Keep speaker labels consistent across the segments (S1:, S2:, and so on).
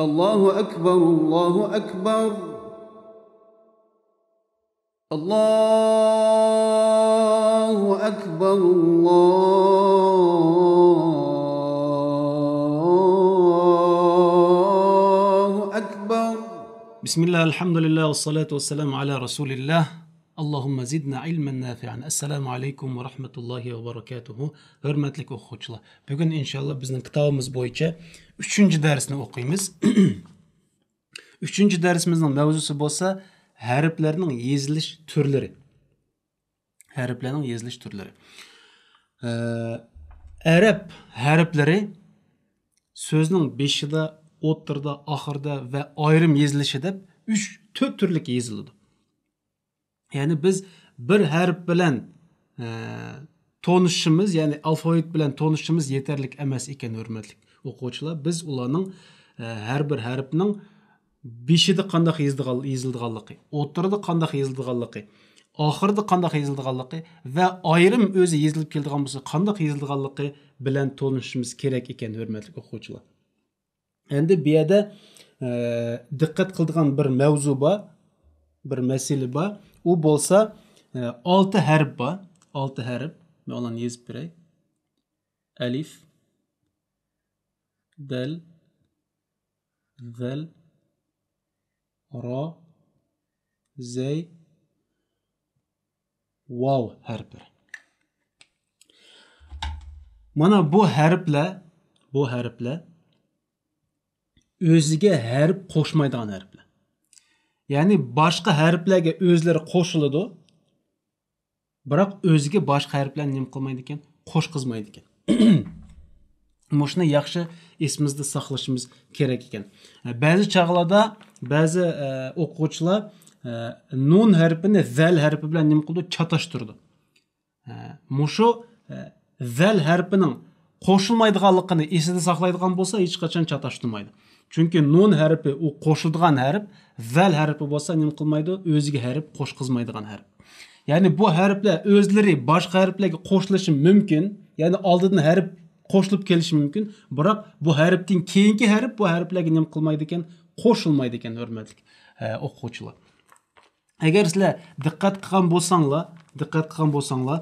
S1: الله أكبر الله أكبر الله أكبر الله أكبر بسم الله الحمد لله والصلاة والسلام على رسول الله اللهم زدنا علما نافعا assalomu alaykum va rahmatullohi va barakatuh hurmatli o'quvchilar bugun inshaalloh bizning kitobimiz bo'yicha uchinchi darsni o'qiymiz uchinchi darsimizning mavzusi bo'lsa harflarning yezilish turlari harflarning yezilish turlari arab harflari so'zning beshida o'ttirda oxirida va ayrim yezilishi deb uch to'rt turlik yeziladi ya'ni biz bir harf bilan tonishimiz ya'ni alfavit bilan tonishimiz yetarli emas ekan hurmatli оқушылар біз ә, әрбір әріпінің бешеді қандақ езілдіғалықы, отырды қандақ езілдіғалықы, ақырды қандақ езілдіғалықы вә айрым өзі езіліп келдіған болса қандақ езілдіғалықы білән тонышымыз керек екен өрмәтлік оқушылар енді бұерде ә, диққат қылдыған бір мәузу ба бір мәселе ба ол болса алты әріп ба алты әріп мен оны езіп берейін әлиф dil vel ro zey vov harfi mana bu harflar bu harflar o'ziga harf qo'shmaydigan harflar ya'ni boshqa harflarga o'zlari qo'shiladi biroq o'ziga boshqa harflarni nima qilmaydi ekan qo'shqizmaydi ekan Мұшыны яқшы есімізді сақлышымыз керек екен. Бәзі чағылада, бәзі оқушылар nun harfini zal harfi bilan nima qildi chatoshtirdi e, mushu e, zal harfining qo'shilmaydiganligini esida saqlaydigan bo'lsa hech qachon chatoshtirmaydi chunki нун harfi u qo'shiladigan harf zal harfi bo'lsa nima qilmaydi o'ziga harf qo'shqizmaydigan harf ya'ni bu harflar o'zlari boshqa harflarga qo'shilishi mumkin ya'ni oldindan harf qo'shilib kelishi mumkin biroq bu harfning keyingi harf bu harflarga nima qilmaydi ekan qo'shilmaydi ekan hurmatli e, o'quvchilar agar sizlar diqqat qilgan bo'lsanglar diqqat qilgan bo'lsanglar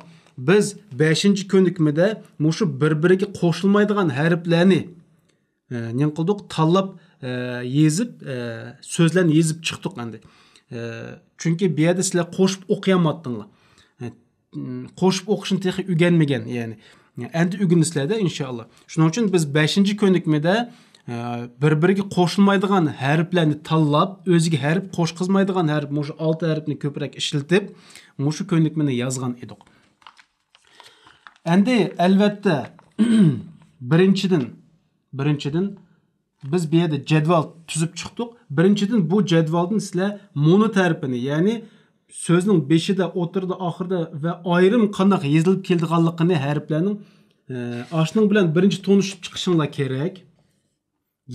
S1: biz beshinchi ko'nikmada mushu bir biriga qo'shilmaydigan harflarni e, nima qildik tanlab e, yezib so'zlarni yezib chiqdik endi chunki bu yerda sizlar qo'shib o'qiyamadinglar qo'shib o'qishni uganmagan ya'ni әнді үгінісіледі иншалла шұның үшін біз бәшінші көнікмеде ә, бір бірге қошылмайдыған әріпләні таллап өзіге әріп қошқызмайдыған әріп мұшы алты әріпні көбірек ішілтіп мұшы көнікмені жазған едік әнді әлбәтті біріншіден біріншіден біз бияда жәдвал түзіп шықтық біріншіден бұл моно яғни so'zning beshida o'tirdi oxirida va ayrim qandoq yezilib keldiganligini harflarning e, ashuning bilan birinchi tonishib chiqishinglar kerak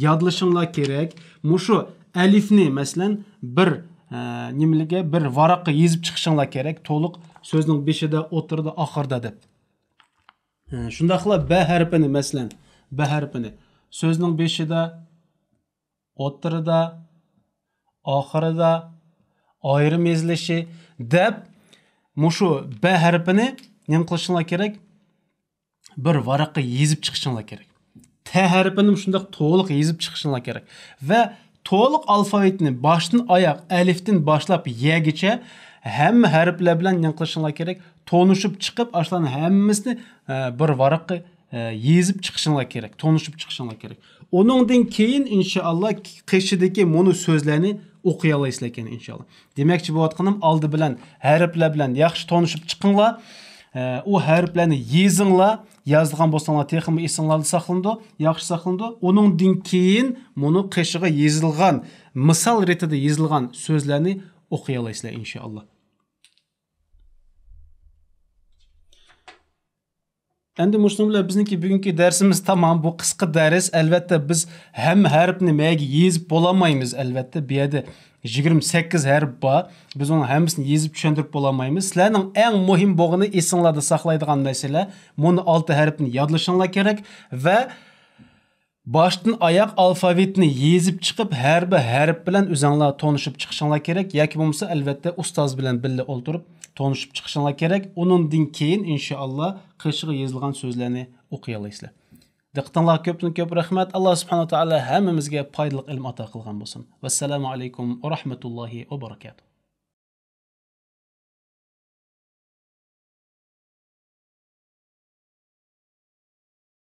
S1: yodlashinglar kerak mushu alifni masalan bir e, nimalarga bir varaqqa yezib chiqishinglar kerak to'liq so'zning beshida o'tirdi oxirida deb shunday e, qilib b harfini masalan b harfini so'zning beshida o'tirida oxirida ayrim ezilishi deb mushu b harfini nima qilishinglar kerak bir varaqqa yezib chiqishinglar kerak t harfini shundoq to'liq yezib chiqishinglar kerak va to'liq alfavitni boshdan oyoq alifdan boshlab yagacha hamma harflar bilan nima qilishinglar kerak tonishib chiqib ashlarni hammasini e, bir varaqqa e, yezib chiqishinglar kerak tonishib chiqishinglar kerak uningdan keyin inshaalloh qishidagi mo'nu so'zlarni o'qiy olasizlar ekan inshaalloh. Demakchi bo'layotganim oldi bilan harflar bilan yaxshi tanishib chiqinglar. u harflarni yezinglar, yozilgan bo'lsanglar texmi esinglarda saqlandi yaxshi saqlandi Uningdan keyin buni qishiga yezilgan, misol retida yezilgan so'zlarni o'qiy olasizlar inshaalloh. Әнді мұшының біле біздіңке бүгінке дәрсіміз тамам, бұл қысқы дәріс, әлбәтті біз әм әріпіні мәге езіп боламаймыз, әлбәтті бәді 28 әріп ба, біз оның әмісін езіп түшендіріп боламаймыз. Сіләнің әң мұхим боғыны есіңлады сақылайдыған мәселі, мұны алты әріпін ядылышынла керек, ә boshdan oyoq alfavitni yezib chiqib har bir harf bilan o'zinglar tonishib chiqishinglar kerak yoki bo'lmasa albatta ustoz bilan birga o'ltirib tonishib chiqishinglar kerak undan keyin inshaalloh qishig'i yozilgan so'zlarni o'qiy olasizlar diqqatinglarga ko'pdan ko'p rahmat alloh subhanaa taolo hammamizga foydali ilm ato qilgan bo'lsin vassalomu alaykum ва rahmatullohi ва barakatuh